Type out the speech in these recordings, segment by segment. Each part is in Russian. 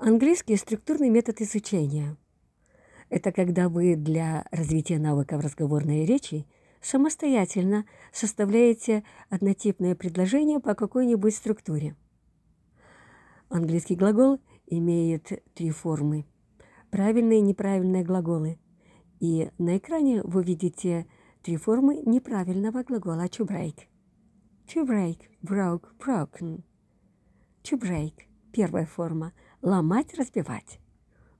Английский – структурный метод изучения. Это когда вы для развития навыков разговорной речи самостоятельно составляете однотипное предложение по какой-нибудь структуре. Английский глагол имеет три формы – правильные и неправильные глаголы. И на экране вы видите три формы неправильного глагола to break. To break – broke, broken. To break – первая форма – ломать, разбивать.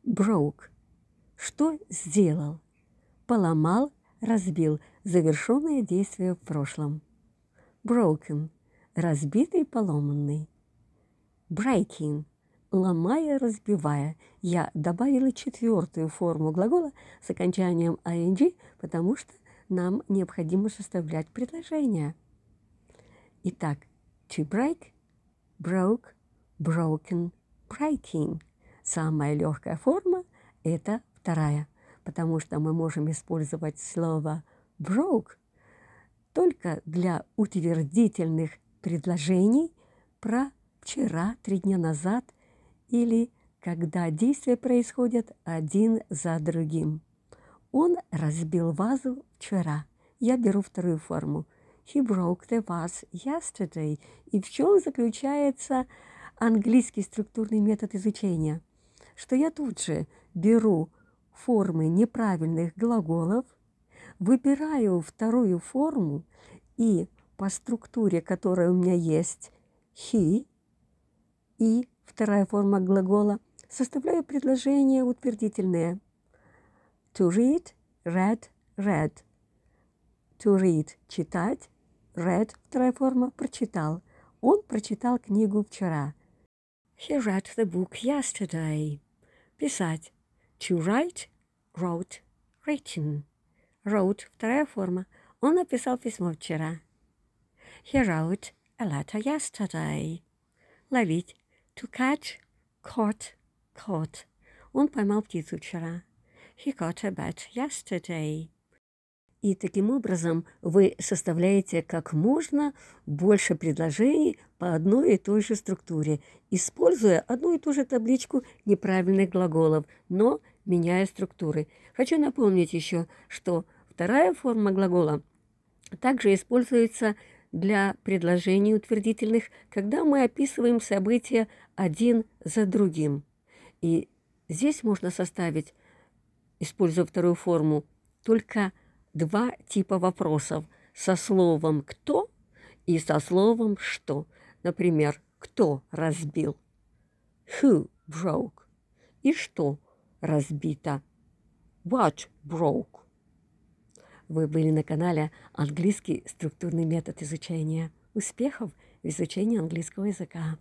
Broke. Что сделал? Поломал, разбил. Завершенное действие в прошлом. Broken. Разбитый, поломанный. Breaking. Ломая, разбивая. Я добавила четвертую форму глагола с окончанием ing, потому что нам необходимо составлять предложение. Итак, to break, broke, broken – writing. Самая легкая форма – это вторая, потому что мы можем использовать слово broke только для утвердительных предложений про вчера, три дня назад или когда действия происходят один за другим. Он разбил вазу вчера. Я беру вторую форму. He broke the vase yesterday. И в чем заключается английский структурный метод изучения, что я тут же беру формы неправильных глаголов, выбираю вторую форму и по структуре, которая у меня есть, he, и вторая форма глагола, составляю предложение утвердительное. To read, read, read. To read – читать, read – вторая форма – прочитал. Он прочитал книгу вчера. He read the book yesterday. Писать. To write, wrote, written. Wrote – вторая форма. Он написал письмо вчера. He wrote a letter yesterday. Ловить. To catch, caught, caught. Он поймал птицу вчера. He caught a bat yesterday. И таким образом вы составляете как можно больше предложений по одной и той же структуре, используя одну и ту же табличку неправильных глаголов, но меняя структуры. Хочу напомнить еще, что вторая форма глагола также используется для предложений утвердительных, когда мы описываем события один за другим. И здесь можно составить, используя вторую форму, только два типа вопросов со словом «кто» и со словом «что». Например, «кто разбил?» «Who broke?» и «что разбито?» «What broke?» Вы были на канале «Английский структурный метод изучения». Успехов в изучении английского языка!